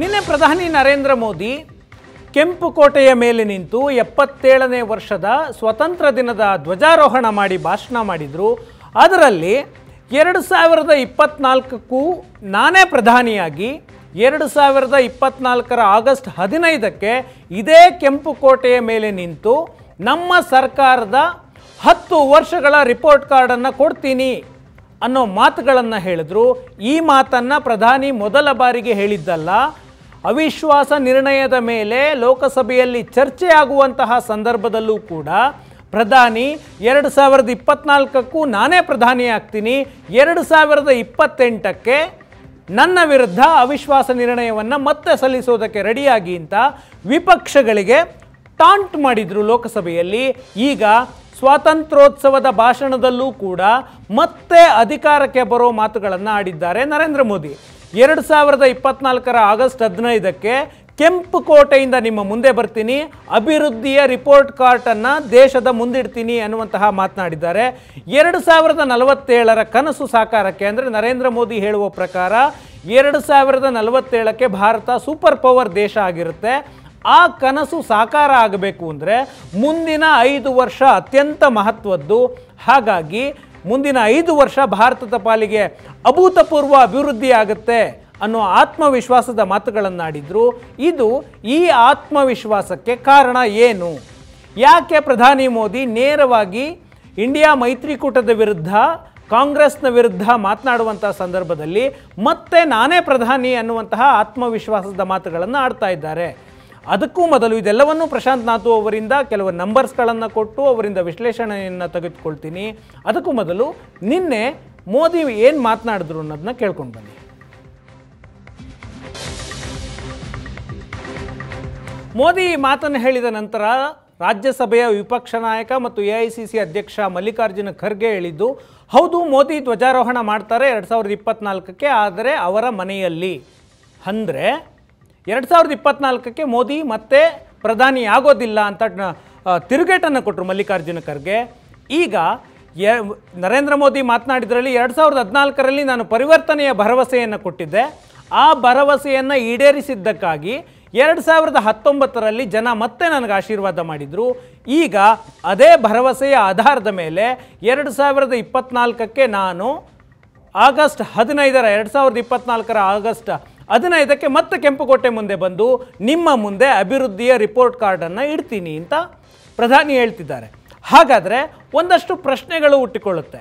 ನಿನ್ನೆ ಪ್ರಧಾನಿ ನರೇಂದ್ರ ಮೋದಿ ಕೆಂಪುಕೋಟೆಯ ಮೇಲೆ ನಿಂತು ಎಪ್ಪತ್ತೇಳನೇ ವರ್ಷದ ಸ್ವತಂತ್ರ ದಿನದ ಧ್ವಜಾರೋಹಣ ಮಾಡಿ ಭಾಷಣ ಮಾಡಿದರು ಅದರಲ್ಲಿ ಎರಡು ಸಾವಿರದ ಇಪ್ಪತ್ನಾಲ್ಕಕ್ಕೂ ನಾನೇ ಪ್ರಧಾನಿಯಾಗಿ ಎರಡು ಸಾವಿರದ ಇಪ್ಪತ್ನಾಲ್ಕರ ಆಗಸ್ಟ್ ಹದಿನೈದಕ್ಕೆ ಇದೇ ಕೆಂಪುಕೋಟೆಯ ಮೇಲೆ ನಿಂತು ನಮ್ಮ ಸರ್ಕಾರದ ಹತ್ತು ವರ್ಷಗಳ ರಿಪೋರ್ಟ್ ಕಾರ್ಡನ್ನು ಕೊಡ್ತೀನಿ ಅನ್ನೋ ಮಾತುಗಳನ್ನು ಹೇಳಿದ್ರು ಈ ಮಾತನ್ನು ಪ್ರಧಾನಿ ಮೊದಲ ಬಾರಿಗೆ ಹೇಳಿದ್ದಲ್ಲ ಅವಿಶ್ವಾಸ ನಿರ್ಣಯದ ಮೇಲೆ ಲೋಕಸಭೆಯಲ್ಲಿ ಚರ್ಚೆಯಾಗುವಂತಹ ಸಂದರ್ಭದಲ್ಲೂ ಕೂಡ ಪ್ರಧಾನಿ ಎರಡು ಸಾವಿರದ ಇಪ್ಪತ್ನಾಲ್ಕಕ್ಕೂ ನಾನೇ ಪ್ರಧಾನಿ ಆಗ್ತೀನಿ ಎರಡು ಸಾವಿರದ ಇಪ್ಪತ್ತೆಂಟಕ್ಕೆ ನನ್ನ ವಿರುದ್ಧ ಅವಿಶ್ವಾಸ ನಿರ್ಣಯವನ್ನು ಮತ್ತೆ ಸಲ್ಲಿಸೋದಕ್ಕೆ ರೆಡಿಯಾಗಿ ಅಂತ ವಿಪಕ್ಷಗಳಿಗೆ ಟಾಂಟ್ ಮಾಡಿದರು ಲೋಕಸಭೆಯಲ್ಲಿ ಈಗ ಸ್ವಾತಂತ್ರ್ಯೋತ್ಸವದ ಭಾಷಣದಲ್ಲೂ ಕೂಡ ಮತ್ತೆ ಅಧಿಕಾರಕ್ಕೆ ಬರೋ ಮಾತುಗಳನ್ನು ಆಡಿದ್ದಾರೆ ನರೇಂದ್ರ ಮೋದಿ ಎರಡು ಸಾವಿರದ ಇಪ್ಪತ್ನಾಲ್ಕರ ಆಗಸ್ಟ್ ಹದಿನೈದಕ್ಕೆ ಕೆಂಪು ಕೋಟೆಯಿಂದ ನಿಮ್ಮ ಮುಂದೆ ಬರ್ತೀನಿ ಅಭಿವೃದ್ಧಿಯ ರಿಪೋರ್ಟ್ ಕಾರ್ಟನ್ನು ದೇಶದ ಮುಂದಿಡ್ತೀನಿ ಅನ್ನುವಂತಹ ಮಾತನಾಡಿದ್ದಾರೆ ಎರಡು ಸಾವಿರದ ನಲವತ್ತೇಳರ ಕನಸು ಸಾಕಾರಕ್ಕೆ ಅಂದರೆ ನರೇಂದ್ರ ಮೋದಿ ಹೇಳುವ ಪ್ರಕಾರ ಎರಡು ಸಾವಿರದ ನಲವತ್ತೇಳಕ್ಕೆ ಭಾರತ ಸೂಪರ್ ಪವರ್ ದೇಶ ಆಗಿರುತ್ತೆ ಆ ಕನಸು ಸಾಕಾರ ಆಗಬೇಕು ಅಂದರೆ ಮುಂದಿನ ಐದು ವರ್ಷ ಅತ್ಯಂತ ಮಹತ್ವದ್ದು ಹಾಗಾಗಿ ಮುಂದಿನ ಐದು ವರ್ಷ ಭಾರತದ ಪಾಲಿಗೆ ಅಭೂತಪೂರ್ವ ಅಭಿವೃದ್ಧಿ ಆಗುತ್ತೆ ಅನ್ನೋ ಆತ್ಮವಿಶ್ವಾಸದ ಆಡಿದ್ರು ಇದು ಈ ಆತ್ಮವಿಶ್ವಾಸಕ್ಕೆ ಕಾರಣ ಏನು ಯಾಕೆ ಪ್ರಧಾನಿ ಮೋದಿ ನೇರವಾಗಿ ಇಂಡಿಯಾ ಮೈತ್ರಿಕೂಟದ ವಿರುದ್ಧ ಕಾಂಗ್ರೆಸ್ನ ವಿರುದ್ಧ ಮಾತನಾಡುವಂಥ ಸಂದರ್ಭದಲ್ಲಿ ಮತ್ತೆ ನಾನೇ ಪ್ರಧಾನಿ ಅನ್ನುವಂತಹ ಆತ್ಮವಿಶ್ವಾಸದ ಮಾತುಗಳನ್ನು ಆಡ್ತಾ ಇದ್ದಾರೆ ಅದಕ್ಕೂ ಮೊದಲು ಇದೆಲ್ಲವನ್ನು ಪ್ರಶಾಂತ್ ನಾಥು ಅವರಿಂದ ಕೆಲವು ನಂಬರ್ಸ್ಗಳನ್ನು ಕೊಟ್ಟು ಅವರಿಂದ ವಿಶ್ಲೇಷಣೆಯನ್ನು ತೆಗೆದುಕೊಳ್ತೀನಿ ಅದಕ್ಕೂ ಮೊದಲು ನಿನ್ನೆ ಮೋದಿ ಏನು ಮಾತನಾಡಿದ್ರು ಅನ್ನೋದನ್ನ ಕೇಳ್ಕೊಂಡು ಬನ್ನಿ ಮೋದಿ ಮಾತನ್ನು ಹೇಳಿದ ನಂತರ ರಾಜ್ಯಸಭೆಯ ವಿಪಕ್ಷ ನಾಯಕ ಮತ್ತು ಎ ಐ ಸಿ ಸಿ ಅಧ್ಯಕ್ಷ ಮಲ್ಲಿಕಾರ್ಜುನ ಖರ್ಗೆ ಹೇಳಿದ್ದು ಹೌದು ಮೋದಿ ಧ್ವಜಾರೋಹಣ ಮಾಡ್ತಾರೆ ಎರಡು ಸಾವಿರದ ಇಪ್ಪತ್ನಾಲ್ಕಕ್ಕೆ ಆದರೆ ಅವರ ಮನೆಯಲ್ಲಿ ಅಂದರೆ ಎರಡು ಸಾವಿರದ ಇಪ್ಪತ್ನಾಲ್ಕಕ್ಕೆ ಮೋದಿ ಮತ್ತೆ ಪ್ರಧಾನಿ ಆಗೋದಿಲ್ಲ ಅಂತ ತಿರುಗೇಟನ್ನು ಕೊಟ್ಟರು ಮಲ್ಲಿಕಾರ್ಜುನ ಖರ್ಗೆ ಈಗ ಯ ನರೇಂದ್ರ ಮೋದಿ ಮಾತನಾಡಿದ್ರಲ್ಲಿ ಎರಡು ಸಾವಿರದ ಹದಿನಾಲ್ಕರಲ್ಲಿ ನಾನು ಪರಿವರ್ತನೆಯ ಭರವಸೆಯನ್ನು ಕೊಟ್ಟಿದ್ದೆ ಆ ಭರವಸೆಯನ್ನು ಈಡೇರಿಸಿದ್ದಕ್ಕಾಗಿ ಎರಡು ಸಾವಿರದ ಹತ್ತೊಂಬತ್ತರಲ್ಲಿ ಜನ ಮತ್ತೆ ನನಗೆ ಆಶೀರ್ವಾದ ಮಾಡಿದರು ಈಗ ಅದೇ ಭರವಸೆಯ ಆಧಾರದ ಮೇಲೆ ಎರಡು ಸಾವಿರದ ಇಪ್ಪತ್ನಾಲ್ಕಕ್ಕೆ ನಾನು ಆಗಸ್ಟ್ ಹದಿನೈದರ ಎರಡು ಸಾವಿರದ ಇಪ್ಪತ್ನಾಲ್ಕರ ಆಗಸ್ಟ್ ಅದನ್ನು ಇದಕ್ಕೆ ಮತ್ತೆ ಕೆಂಪುಕೋಟೆ ಮುಂದೆ ಬಂದು ನಿಮ್ಮ ಮುಂದೆ ಅಭಿವೃದ್ಧಿಯ ರಿಪೋರ್ಟ್ ಕಾರ್ಡನ್ನು ಇಡ್ತೀನಿ ಅಂತ ಪ್ರಧಾನಿ ಹೇಳ್ತಿದ್ದಾರೆ ಹಾಗಾದರೆ ಒಂದಷ್ಟು ಪ್ರಶ್ನೆಗಳು ಹುಟ್ಟಿಕೊಳ್ಳುತ್ತೆ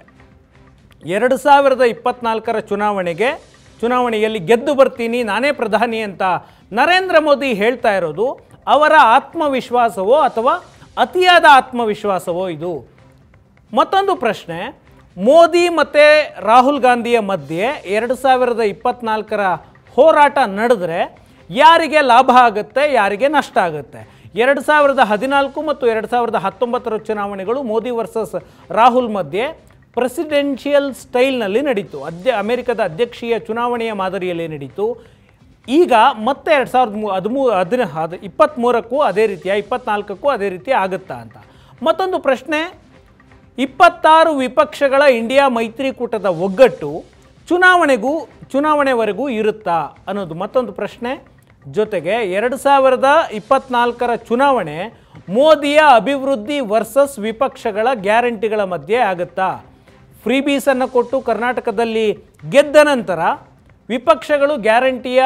ಎರಡು ಸಾವಿರದ ಇಪ್ಪತ್ನಾಲ್ಕರ ಚುನಾವಣೆಗೆ ಚುನಾವಣೆಯಲ್ಲಿ ಗೆದ್ದು ಬರ್ತೀನಿ ನಾನೇ ಪ್ರಧಾನಿ ಅಂತ ನರೇಂದ್ರ ಮೋದಿ ಹೇಳ್ತಾ ಇರೋದು ಅವರ ಆತ್ಮವಿಶ್ವಾಸವೋ ಅಥವಾ ಅತಿಯಾದ ಆತ್ಮವಿಶ್ವಾಸವೋ ಇದು ಮತ್ತೊಂದು ಪ್ರಶ್ನೆ ಮೋದಿ ಮತ್ತು ರಾಹುಲ್ ಗಾಂಧಿಯ ಮಧ್ಯೆ ಎರಡು ಸಾವಿರದ ಇಪ್ಪತ್ನಾಲ್ಕರ ಹೋರಾಟ ನಡೆದರೆ ಯಾರಿಗೆ ಲಾಭ ಆಗುತ್ತೆ ಯಾರಿಗೆ ನಷ್ಟ ಆಗುತ್ತೆ ಎರಡು ಸಾವಿರದ ಹದಿನಾಲ್ಕು ಮತ್ತು ಎರಡು ಸಾವಿರದ ಹತ್ತೊಂಬತ್ತರ ಚುನಾವಣೆಗಳು ಮೋದಿ ವರ್ಸಸ್ ರಾಹುಲ್ ಮಧ್ಯೆ ಪ್ರೆಸಿಡೆನ್ಷಿಯಲ್ ಸ್ಟೈಲ್ನಲ್ಲಿ ನಡೀತು ಅಧ್ಯ ಅಮೆರಿಕದ ಅಧ್ಯಕ್ಷೀಯ ಚುನಾವಣೆಯ ಮಾದರಿಯಲ್ಲಿ ನಡೀತು ಈಗ ಮತ್ತೆ ಎರಡು ಸಾವಿರದ ಮೂ ಹದಿಮೂ ಹದಿನ ಹದ ಇಪ್ಪತ್ತ್ಮೂರಕ್ಕೂ ಅದೇ ರೀತಿಯ ಇಪ್ಪತ್ತ್ನಾಲ್ಕಕ್ಕೂ ಅದೇ ರೀತಿ ಆಗುತ್ತಾ ಅಂತ ಮತ್ತೊಂದು ಪ್ರಶ್ನೆ ಇಪ್ಪತ್ತಾರು ವಿಪಕ್ಷಗಳ ಇಂಡಿಯಾ ಮೈತ್ರಿಕೂಟದ ಒಗ್ಗಟ್ಟು ಚುನಾವಣೆಗೂ ಚುನಾವಣೆವರೆಗೂ ಇರುತ್ತಾ ಅನ್ನೋದು ಮತ್ತೊಂದು ಪ್ರಶ್ನೆ ಜೊತೆಗೆ ಎರಡು ಸಾವಿರದ ಇಪ್ಪತ್ನಾಲ್ಕರ ಚುನಾವಣೆ ಮೋದಿಯ ಅಭಿವೃದ್ಧಿ ವರ್ಸಸ್ ವಿಪಕ್ಷಗಳ ಗ್ಯಾರಂಟಿಗಳ ಮಧ್ಯೆ ಆಗುತ್ತಾ ಫ್ರೀ ಬೀಸನ್ನು ಕೊಟ್ಟು ಕರ್ನಾಟಕದಲ್ಲಿ ಗೆದ್ದ ನಂತರ ವಿಪಕ್ಷಗಳು ಗ್ಯಾರಂಟಿಯ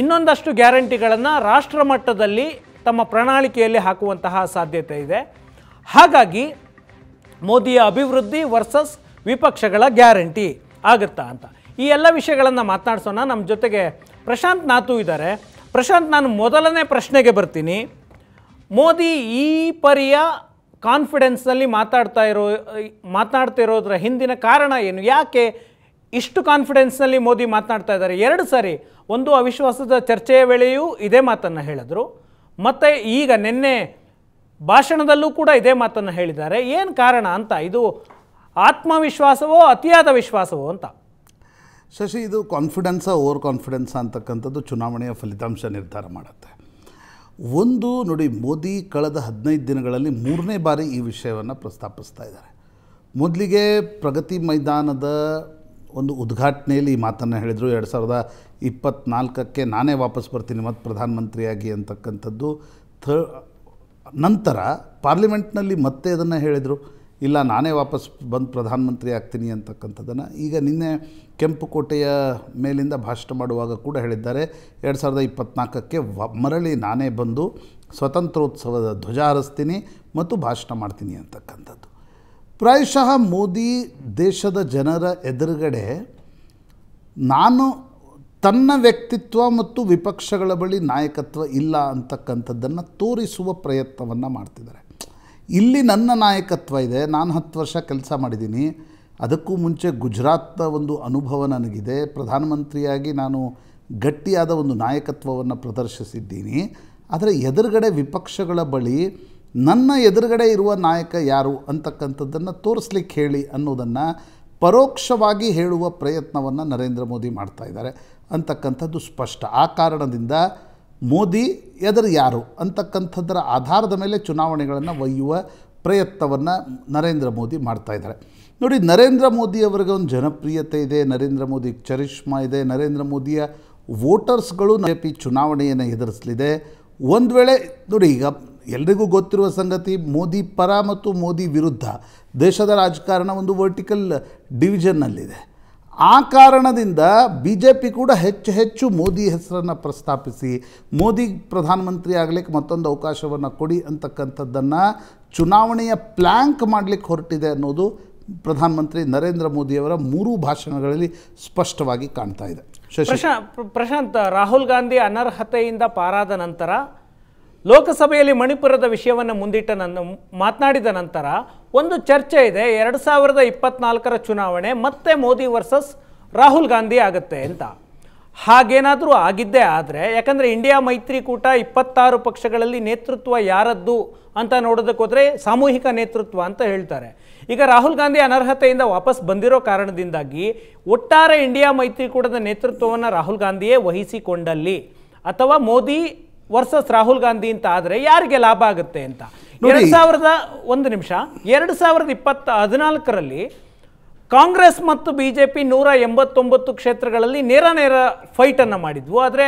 ಇನ್ನೊಂದಷ್ಟು ಗ್ಯಾರಂಟಿಗಳನ್ನು ರಾಷ್ಟ್ರ ಮಟ್ಟದಲ್ಲಿ ತಮ್ಮ ಪ್ರಣಾಳಿಕೆಯಲ್ಲಿ ಹಾಕುವಂತಹ ಸಾಧ್ಯತೆ ಇದೆ ಹಾಗಾಗಿ ಮೋದಿಯ ಅಭಿವೃದ್ಧಿ ವರ್ಸಸ್ ವಿಪಕ್ಷಗಳ ಗ್ಯಾರಂಟಿ ಆಗುತ್ತಾ ಅಂತ ಈ ಎಲ್ಲ ವಿಷಯಗಳನ್ನು ಮಾತನಾಡಿಸೋಣ ನಮ್ಮ ಜೊತೆಗೆ ಪ್ರಶಾಂತ್ ನಾತು ಇದ್ದಾರೆ ಪ್ರಶಾಂತ್ ನಾನು ಮೊದಲನೇ ಪ್ರಶ್ನೆಗೆ ಬರ್ತೀನಿ ಮೋದಿ ಈ ಪರಿಯ ಕಾನ್ಫಿಡೆನ್ಸ್ನಲ್ಲಿ ಮಾತಾಡ್ತಾ ಇರೋ ಮಾತನಾಡ್ತಿರೋದ್ರ ಹಿಂದಿನ ಕಾರಣ ಏನು ಯಾಕೆ ಇಷ್ಟು ಕಾನ್ಫಿಡೆನ್ಸ್ನಲ್ಲಿ ಮೋದಿ ಮಾತನಾಡ್ತಾ ಇದ್ದಾರೆ ಎರಡು ಸಾರಿ ಒಂದು ಅವಿಶ್ವಾಸದ ಚರ್ಚೆಯ ವೇಳೆಯೂ ಇದೇ ಮಾತನ್ನು ಹೇಳಿದರು ಮತ್ತು ಈಗ ನಿನ್ನೆ ಭಾಷಣದಲ್ಲೂ ಕೂಡ ಇದೇ ಮಾತನ್ನು ಹೇಳಿದ್ದಾರೆ ಏನು ಕಾರಣ ಅಂತ ಇದು ಆತ್ಮವಿಶ್ವಾಸವೋ ಅತಿಯಾದ ವಿಶ್ವಾಸವೋ ಅಂತ ಶಶಿ ಇದು ಕಾನ್ಫಿಡೆನ್ಸ ಓವರ್ ಕಾನ್ಫಿಡೆನ್ಸ ಅಂತಕ್ಕಂಥದ್ದು ಚುನಾವಣೆಯ ಫಲಿತಾಂಶ ನಿರ್ಧಾರ ಮಾಡುತ್ತೆ ಒಂದು ನೋಡಿ ಮೋದಿ ಕಳೆದ ಹದಿನೈದು ದಿನಗಳಲ್ಲಿ ಮೂರನೇ ಬಾರಿ ಈ ವಿಷಯವನ್ನು ಪ್ರಸ್ತಾಪಿಸ್ತಾ ಇದ್ದಾರೆ ಮೊದಲಿಗೆ ಪ್ರಗತಿ ಮೈದಾನದ ಒಂದು ಉದ್ಘಾಟನೆಯಲ್ಲಿ ಈ ಮಾತನ್ನು ಹೇಳಿದರು ಎರಡು ಸಾವಿರದ ಇಪ್ಪತ್ನಾಲ್ಕಕ್ಕೆ ನಾನೇ ವಾಪಸ್ ಬರ್ತೀನಿ ಮತ್ತು ಪ್ರಧಾನಮಂತ್ರಿಯಾಗಿ ಅಂತಕ್ಕಂಥದ್ದು ಥ ನಂತರ ಪಾರ್ಲಿಮೆಂಟ್ನಲ್ಲಿ ಮತ್ತೆ ಅದನ್ನು ಹೇಳಿದರು ಇಲ್ಲ ನಾನೇ ವಾಪಸ್ ಬಂದು ಪ್ರಧಾನಮಂತ್ರಿ ಆಗ್ತೀನಿ ಅಂತಕ್ಕಂಥದ್ದನ್ನು ಈಗ ನಿನ್ನೆ ಕೆಂಪುಕೋಟೆಯ ಮೇಲಿಂದ ಭಾಷಣ ಮಾಡುವಾಗ ಕೂಡ ಹೇಳಿದ್ದಾರೆ ಎರಡು ಸಾವಿರದ ಇಪ್ಪತ್ನಾಲ್ಕಕ್ಕೆ ವ ಮರಳಿ ನಾನೇ ಬಂದು ಸ್ವತಂತ್ರೋತ್ಸವದ ಧ್ವಜ ಹಾರಿಸ್ತೀನಿ ಮತ್ತು ಭಾಷಣ ಮಾಡ್ತೀನಿ ಅಂತಕ್ಕಂಥದ್ದು ಪ್ರಾಯಶಃ ಮೋದಿ ದೇಶದ ಜನರ ಎದುರುಗಡೆ ನಾನು ತನ್ನ ವ್ಯಕ್ತಿತ್ವ ಮತ್ತು ವಿಪಕ್ಷಗಳ ಬಳಿ ನಾಯಕತ್ವ ಇಲ್ಲ ಅಂತಕ್ಕಂಥದ್ದನ್ನು ತೋರಿಸುವ ಪ್ರಯತ್ನವನ್ನು ಮಾಡ್ತಿದ್ದಾರೆ ಇಲ್ಲಿ ನನ್ನ ನಾಯಕತ್ವ ಇದೆ ನಾನು ಹತ್ತು ವರ್ಷ ಕೆಲಸ ಮಾಡಿದ್ದೀನಿ ಅದಕ್ಕೂ ಮುಂಚೆ ಗುಜರಾತ್ನ ಒಂದು ಅನುಭವ ನನಗಿದೆ ಪ್ರಧಾನಮಂತ್ರಿಯಾಗಿ ನಾನು ಗಟ್ಟಿಯಾದ ಒಂದು ನಾಯಕತ್ವವನ್ನು ಪ್ರದರ್ಶಿಸಿದ್ದೀನಿ ಆದರೆ ಎದುರುಗಡೆ ವಿಪಕ್ಷಗಳ ಬಳಿ ನನ್ನ ಎದುರುಗಡೆ ಇರುವ ನಾಯಕ ಯಾರು ಅಂತಕ್ಕಂಥದ್ದನ್ನು ತೋರಿಸ್ಲಿಕ್ಕೆ ಹೇಳಿ ಅನ್ನೋದನ್ನು ಪರೋಕ್ಷವಾಗಿ ಹೇಳುವ ಪ್ರಯತ್ನವನ್ನು ನರೇಂದ್ರ ಮೋದಿ ಮಾಡ್ತಾ ಇದ್ದಾರೆ ಅಂತಕ್ಕಂಥದ್ದು ಸ್ಪಷ್ಟ ಆ ಕಾರಣದಿಂದ ಮೋದಿ ಎದುರು ಯಾರು ಅಂತಕ್ಕಂಥದ್ದರ ಆಧಾರದ ಮೇಲೆ ಚುನಾವಣೆಗಳನ್ನು ಒಯ್ಯುವ ಪ್ರಯತ್ನವನ್ನು ನರೇಂದ್ರ ಮೋದಿ ಮಾಡ್ತಾ ಇದ್ದಾರೆ ನೋಡಿ ನರೇಂದ್ರ ಮೋದಿಯವರಿಗೆ ಒಂದು ಜನಪ್ರಿಯತೆ ಇದೆ ನರೇಂದ್ರ ಮೋದಿ ಚರಿಷ್ಮಾ ಇದೆ ನರೇಂದ್ರ ಮೋದಿಯ ವೋಟರ್ಸ್ಗಳು ಬಿ ಪಿ ಚುನಾವಣೆಯನ್ನು ಎದುರಿಸಲಿದೆ ಒಂದು ವೇಳೆ ನೋಡಿ ಈಗ ಎಲ್ರಿಗೂ ಗೊತ್ತಿರುವ ಸಂಗತಿ ಮೋದಿ ಪರ ಮತ್ತು ಮೋದಿ ವಿರುದ್ಧ ದೇಶದ ರಾಜಕಾರಣ ಒಂದು ವರ್ಟಿಕಲ್ ಡಿವಿಷನ್ನಲ್ಲಿದೆ ಆ ಕಾರಣದಿಂದ ಬಿ ಜೆ ಪಿ ಕೂಡ ಹೆಚ್ಚು ಹೆಚ್ಚು ಮೋದಿ ಹೆಸರನ್ನು ಪ್ರಸ್ತಾಪಿಸಿ ಮೋದಿ ಪ್ರಧಾನಮಂತ್ರಿ ಆಗಲಿಕ್ಕೆ ಮತ್ತೊಂದು ಅವಕಾಶವನ್ನು ಕೊಡಿ ಅಂತಕ್ಕಂಥದ್ದನ್ನು ಚುನಾವಣೆಯ ಪ್ಲ್ಯಾಂಕ್ ಮಾಡಲಿಕ್ಕೆ ಹೊರಟಿದೆ ಅನ್ನೋದು ಪ್ರಧಾನಮಂತ್ರಿ ನರೇಂದ್ರ ಮೋದಿಯವರ ಮೂರು ಭಾಷಣಗಳಲ್ಲಿ ಸ್ಪಷ್ಟವಾಗಿ ಕಾಣ್ತಾ ಇದೆ ಪ್ರಶಾಂತ್ ರಾಹುಲ್ ಗಾಂಧಿ ಅನರ್ಹತೆಯಿಂದ ಪಾರಾದ ನಂತರ ಲೋಕಸಭೆಯಲ್ಲಿ ಮಣಿಪುರದ ವಿಷಯವನ್ನು ಮುಂದಿಟ್ಟ ನನ್ನ ಮಾತನಾಡಿದ ನಂತರ ಒಂದು ಚರ್ಚೆ ಇದೆ ಎರಡು ಸಾವಿರದ ಇಪ್ಪತ್ನಾಲ್ಕರ ಚುನಾವಣೆ ಮತ್ತೆ ಮೋದಿ ವರ್ಸಸ್ ರಾಹುಲ್ ಗಾಂಧಿ ಆಗುತ್ತೆ ಅಂತ ಹಾಗೇನಾದರೂ ಆಗಿದ್ದೇ ಆದರೆ ಯಾಕಂದರೆ ಇಂಡಿಯಾ ಮೈತ್ರಿಕೂಟ ಇಪ್ಪತ್ತಾರು ಪಕ್ಷಗಳಲ್ಲಿ ನೇತೃತ್ವ ಯಾರದ್ದು ಅಂತ ನೋಡೋದಕ್ಕೋದ್ರೆ ಸಾಮೂಹಿಕ ನೇತೃತ್ವ ಅಂತ ಹೇಳ್ತಾರೆ ಈಗ ರಾಹುಲ್ ಗಾಂಧಿ ಅನರ್ಹತೆಯಿಂದ ವಾಪಸ್ ಬಂದಿರೋ ಕಾರಣದಿಂದಾಗಿ ಒಟ್ಟಾರೆ ಇಂಡಿಯಾ ಮೈತ್ರಿಕೂಟದ ನೇತೃತ್ವವನ್ನು ರಾಹುಲ್ ಗಾಂಧಿಯೇ ವಹಿಸಿಕೊಂಡಲ್ಲಿ ಅಥವಾ ಮೋದಿ ವರ್ಸಸ್ ರಾಹುಲ್ ಗಾಂಧಿ ಅಂತ ಆದರೆ ಯಾರಿಗೆ ಲಾಭ ಆಗುತ್ತೆ ಅಂತ ಎರಡು ಸಾವಿರದ ಒಂದು ನಿಮಿಷ ಎರಡು ಸಾವಿರದ ಇಪ್ಪತ್ತ ಹದಿನಾಲ್ಕರಲ್ಲಿ ಕಾಂಗ್ರೆಸ್ ಮತ್ತು ಬಿ ಜೆ ಪಿ ನೂರ ಎಂಬತ್ತೊಂಬತ್ತು ಕ್ಷೇತ್ರಗಳಲ್ಲಿ ನೇರ ನೇರ ಫೈಟನ್ನು ಮಾಡಿದ್ವು ಆದರೆ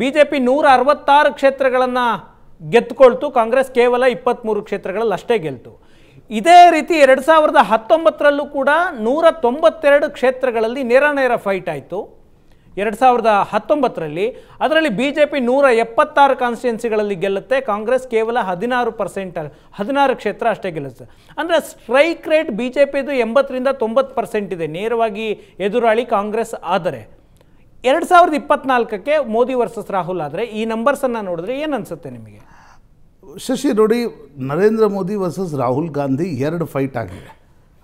ಬಿ ಜೆ ಪಿ ನೂರ ಅರವತ್ತಾರು ಕ್ಷೇತ್ರಗಳನ್ನು ಗೆದ್ದುಕೊಳ್ತು ಕಾಂಗ್ರೆಸ್ ಕೇವಲ ಇಪ್ಪತ್ತ್ಮೂರು ಕ್ಷೇತ್ರಗಳಲ್ಲಿ ಅಷ್ಟೇ ಗೆಲ್ತು ಇದೇ ರೀತಿ ಎರಡು ಸಾವಿರದ ಹತ್ತೊಂಬತ್ತರಲ್ಲೂ ಕೂಡ ನೂರ ತೊಂಬತ್ತೆರಡು ಕ್ಷೇತ್ರಗಳಲ್ಲಿ ನೇರ ನೇರ ಫೈಟ್ ಆಯಿತು ಎರಡು ಸಾವಿರದ ಹತ್ತೊಂಬತ್ತರಲ್ಲಿ ಅದರಲ್ಲಿ ಬಿ ಜೆ ಪಿ ನೂರ ಎಪ್ಪತ್ತಾರು ಕಾನ್ಸ್ಟಿಟ್ಯೆನ್ಸಿಗಳಲ್ಲಿ ಗೆಲ್ಲುತ್ತೆ ಕಾಂಗ್ರೆಸ್ ಕೇವಲ ಹದಿನಾರು ಪರ್ಸೆಂಟ್ ಹದಿನಾರು ಕ್ಷೇತ್ರ ಅಷ್ಟೇ ಗೆಲ್ಲುತ್ತೆ ಅಂದರೆ ಸ್ಟ್ರೈಕ್ ರೇಟ್ ಬಿ ಜೆ ಪಿದು ಎಂಬತ್ತರಿಂದ ತೊಂಬತ್ತು ಪರ್ಸೆಂಟ್ ಇದೆ ನೇರವಾಗಿ ಎದುರಾಳಿ ಕಾಂಗ್ರೆಸ್ ಆದರೆ ಎರಡು ಸಾವಿರದ ಇಪ್ಪತ್ನಾಲ್ಕಕ್ಕೆ ಮೋದಿ ವರ್ಸಸ್ ರಾಹುಲ್ ಆದರೆ ಈ ನಂಬರ್ಸನ್ನು ನೋಡಿದ್ರೆ ಏನು ಅನಿಸುತ್ತೆ ನಿಮಗೆ ಶಶಿ ನೋಡಿ ನರೇಂದ್ರ ಮೋದಿ ವರ್ಸಸ್ ರಾಹುಲ್ ಗಾಂಧಿ ಎರಡು ಫೈಟ್ ಆಗಿದೆ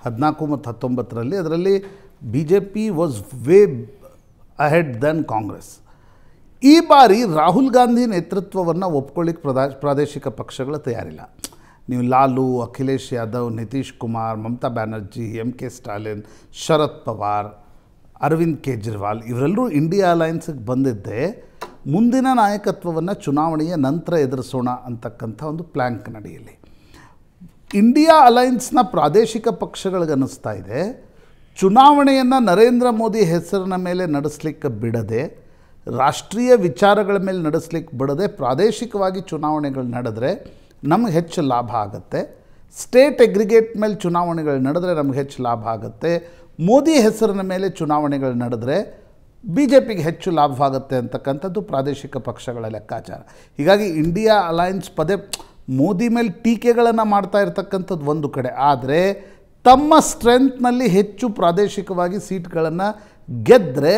ಹದಿನಾಲ್ಕು ಮತ್ತು ಹತ್ತೊಂಬತ್ತರಲ್ಲಿ ಅದರಲ್ಲಿ B J P was way ahead than Congress ಈ ಬಾರಿ ರಾಹುಲ್ ಗಾಂಧಿ ನೇತೃತ್ವವನ್ನು ಒಪ್ಕೊಳ್ಳಿಕ್ಕೆ ಪ್ರದಾ ಪ್ರಾದೇಶಿಕ ಪಕ್ಷಗಳು ತಯಾರಿಲ್ಲ ನೀವು ಲಾಲು ಅಖಿಲೇಶ್ ಯಾದವ್ ನಿತೀಶ್ ಕುಮಾರ್ ಮಮತಾ ಬ್ಯಾನರ್ಜಿ ಎಮ್ ಕೆ ಸ್ಟಾಲಿನ್ ಶರದ್ ಪವಾರ್ ಅರವಿಂದ್ ಕೇಜ್ರಿವಾಲ್ ಇವರೆಲ್ಲರೂ ಇಂಡಿಯಾ ಅಲಯನ್ಸಿಗೆ ಬಂದಿದ್ದೆ ಮುಂದಿನ ನಾಯಕತ್ವವನ್ನು ಚುನಾವಣೆಯ ನಂತರ ಎದುರಿಸೋಣ ಅಂತಕ್ಕಂಥ ಒಂದು ಪ್ಲ್ಯಾಂಕ್ ನಡೆಯಲಿ ಇಂಡಿಯಾ ಅಲಯನ್ಸ್ನ ಪ್ರಾದೇಶಿಕ ಪಕ್ಷಗಳಿಗನ್ನಿಸ್ತಾ ಇದೆ ಚುನಾವಣೆಯನ್ನು ನರೇಂದ್ರ ಮೋದಿ ಹೆಸರಿನ ಮೇಲೆ ನಡೆಸಲಿಕ್ಕೆ ಬಿಡದೆ ರಾಷ್ಟ್ರೀಯ ವಿಚಾರಗಳ ಮೇಲೆ ನಡೆಸಲಿಕ್ಕೆ ಬಿಡದೆ ಪ್ರಾದೇಶಿಕವಾಗಿ ಚುನಾವಣೆಗಳು ನಡೆದರೆ ನಮ್ಗೆ ಹೆಚ್ಚು ಲಾಭ ಆಗುತ್ತೆ ಸ್ಟೇಟ್ ಎಗ್ರಿಗೇಟ್ ಮೇಲೆ ಚುನಾವಣೆಗಳು ನಡೆದ್ರೆ ನಮ್ಗೆ ಹೆಚ್ಚು ಲಾಭ ಆಗುತ್ತೆ ಮೋದಿ ಹೆಸರಿನ ಮೇಲೆ ಚುನಾವಣೆಗಳು ನಡೆದರೆ ಬಿ ಜೆ ಪಿಗೆ ಹೆಚ್ಚು ಆಗುತ್ತೆ ಅಂತಕ್ಕಂಥದ್ದು ಪ್ರಾದೇಶಿಕ ಪಕ್ಷಗಳ ಲೆಕ್ಕಾಚಾರ ಹೀಗಾಗಿ ಇಂಡಿಯಾ ಅಲೈನ್ಸ್ ಪದೇ ಮೋದಿ ಮೇಲೆ ಟೀಕೆಗಳನ್ನು ಮಾಡ್ತಾ ಇರ್ತಕ್ಕಂಥದ್ದು ಒಂದು ಕಡೆ ಆದರೆ ತಮ್ಮ ಸ್ಟ್ರೆಂತ್ನಲ್ಲಿ ಹೆಚ್ಚು ಪ್ರಾದೇಶಿಕವಾಗಿ ಸೀಟ್ಗಳನ್ನು ಗೆದ್ದರೆ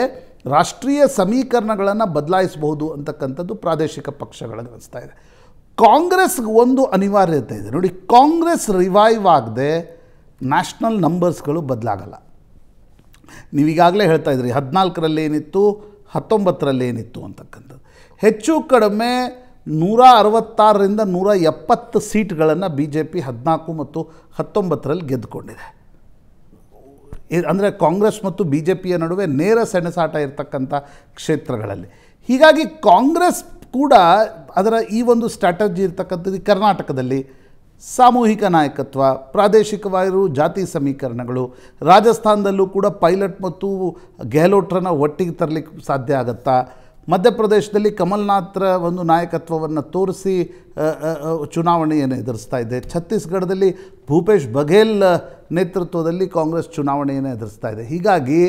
ರಾಷ್ಟ್ರೀಯ ಸಮೀಕರಣಗಳನ್ನು ಬದಲಾಯಿಸಬಹುದು ಅಂತಕ್ಕಂಥದ್ದು ಪ್ರಾದೇಶಿಕ ಪಕ್ಷಗಳ ಅನಿಸ್ತಾ ಇದೆ ಕಾಂಗ್ರೆಸ್ಗೆ ಒಂದು ಅನಿವಾರ್ಯತೆ ಇದೆ ನೋಡಿ ಕಾಂಗ್ರೆಸ್ ರಿವೈವ್ ಆಗದೆ ನ್ಯಾಷನಲ್ ನಂಬರ್ಸ್ಗಳು ಬದಲಾಗಲ್ಲ ನೀವೀಗಾಗಲೇ ಹೇಳ್ತಾ ಇದ್ರಿ ಹದಿನಾಲ್ಕರಲ್ಲಿ ಏನಿತ್ತು ಹತ್ತೊಂಬತ್ತರಲ್ಲಿ ಏನಿತ್ತು ಅಂತಕ್ಕಂಥದ್ದು ಹೆಚ್ಚು ಕಡಿಮೆ ನೂರ ಅರವತ್ತಾರರಿಂದ ನೂರ ಎಪ್ಪತ್ತು ಸೀಟ್ಗಳನ್ನು ಬಿ ಜೆ ಪಿ ಹದಿನಾಲ್ಕು ಮತ್ತು ಹತ್ತೊಂಬತ್ತರಲ್ಲಿ ಗೆದ್ದುಕೊಂಡಿದೆ ಅಂದರೆ ಕಾಂಗ್ರೆಸ್ ಮತ್ತು ಬಿ ಜೆ ಪಿಯ ನಡುವೆ ನೇರ ಸೆಣಸಾಟ ಇರತಕ್ಕಂಥ ಕ್ಷೇತ್ರಗಳಲ್ಲಿ ಹೀಗಾಗಿ ಕಾಂಗ್ರೆಸ್ ಕೂಡ ಅದರ ಈ ಒಂದು ಸ್ಟ್ರಾಟಜಿ ಇರ್ತಕ್ಕಂಥದ್ದು ಕರ್ನಾಟಕದಲ್ಲಿ ಸಾಮೂಹಿಕ ನಾಯಕತ್ವ ಪ್ರಾದೇಶಿಕವಾಗಿರು ಜಾತಿ ಸಮೀಕರಣಗಳು ರಾಜಸ್ಥಾನದಲ್ಲೂ ಕೂಡ ಪೈಲಟ್ ಮತ್ತು ಗೆಹ್ಲೋಟ್ರನ್ನ ಒಟ್ಟಿಗೆ ತರಲಿಕ್ಕೆ ಸಾಧ್ಯ ಆಗುತ್ತಾ ಮಧ್ಯಪ್ರದೇಶದಲ್ಲಿ ಕಮಲ್ನಾಥ್ರ ಒಂದು ನಾಯಕತ್ವವನ್ನು ತೋರಿಸಿ ಚುನಾವಣೆಯನ್ನು ಎದುರಿಸ್ತಾ ಇದೆ ಛತ್ತೀಸ್ಗಢದಲ್ಲಿ ಭೂಪೇಶ್ ಬಘೇಲ್ ನೇತೃತ್ವದಲ್ಲಿ ಕಾಂಗ್ರೆಸ್ ಚುನಾವಣೆಯನ್ನು ಎದುರಿಸ್ತಾ ಇದೆ ಹೀಗಾಗಿ